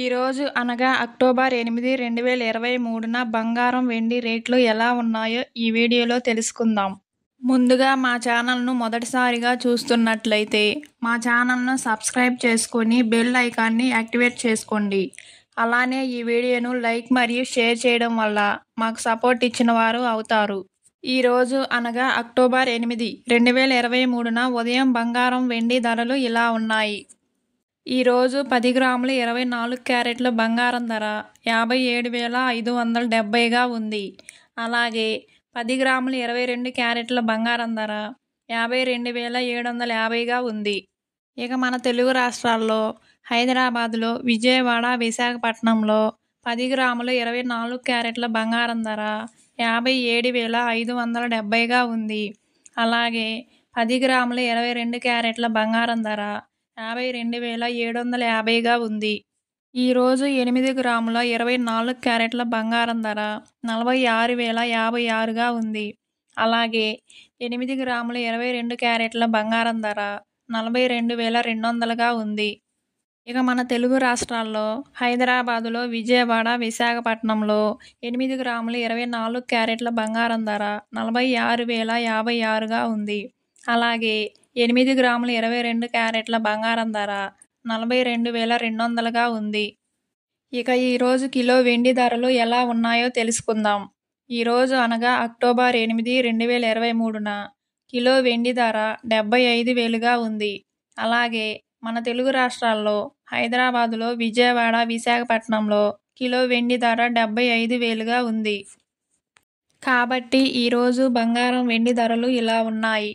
ఈరోజు అనగా అక్టోబర్ ఎనిమిది రెండు వేల ఇరవై మూడున బంగారం వెండి రేట్లు ఎలా ఉన్నాయో ఈ వీడియోలో తెలుసుకుందాం ముందుగా మా ఛానల్ను మొదటిసారిగా చూస్తున్నట్లయితే మా ఛానల్ను సబ్స్క్రైబ్ చేసుకొని బెల్ ఐకాన్ని యాక్టివేట్ చేసుకోండి అలానే ఈ వీడియోను లైక్ మరియు షేర్ చేయడం వల్ల మాకు సపోర్ట్ ఇచ్చిన వారు అవుతారు ఈరోజు అనగా అక్టోబర్ ఎనిమిది రెండు వేల ఇరవై మూడున ఉదయం బంగారం వెండి ధరలు ఇలా ఉన్నాయి ఈరోజు పది గ్రాముల ఇరవై నాలుగు క్యారెట్ల బంగారం ధర యాభై ఏడు వేల ఐదు వందల డెబ్బైగా ఉంది అలాగే పది గ్రాములు ఇరవై రెండు క్యారెట్ల బంగారం ధర యాభై రెండు వేల ఏడు వందల యాభైగా ఉంది ఇక మన తెలుగు రాష్ట్రాల్లో హైదరాబాద్లో విజయవాడ విశాఖపట్నంలో పది గ్రాములు ఇరవై నాలుగు క్యారెట్ల బంగారం ధర యాభై ఏడు వేల ఐదు వందల డెబ్బైగా ఉంది అలాగే పది గ్రాములు ఇరవై రెండు క్యారెట్ల బంగారం ధర యాభై రెండు వేల ఏడు వందల యాభైగా ఉంది ఈరోజు ఎనిమిది గ్రాముల ఇరవై నాలుగు క్యారెట్ల బంగారం ధర నలభై ఆరు వేల యాభై ఆరుగా ఉంది అలాగే ఎనిమిది గ్రాముల ఇరవై రెండు క్యారెట్ల బంగారం ధర నలభై రెండు వేల రెండు వందలుగా ఉంది ఇక మన తెలుగు రాష్ట్రాల్లో హైదరాబాదులో విజయవాడ విశాఖపట్నంలో ఎనిమిది గ్రాముల ఇరవై నాలుగు క్యారెట్ల బంగారం ధర నలభై ఆరు వేల యాభై ఆరుగా ఉంది అలాగే ఎనిమిది గ్రాములు ఇరవై రెండు క్యారెట్ల బంగారం ధర నలభై రెండు వేల రెండు వందలుగా ఉంది ఇక ఈరోజు కిలో వెండి ధరలు ఎలా ఉన్నాయో తెలుసుకుందాం ఈరోజు అనగా అక్టోబర్ ఎనిమిది రెండు వేల ఇరవై మూడున కిలో వెండి ధర డెబ్బై ఐదు వేలుగా ఉంది అలాగే మన తెలుగు రాష్ట్రాల్లో హైదరాబాదులో విజయవాడ విశాఖపట్నంలో కిలో వెండి ధర డెబ్బై ఐదు వేలుగా ఉంది కాబట్టి ఈరోజు బంగారం వెండి ధరలు ఇలా ఉన్నాయి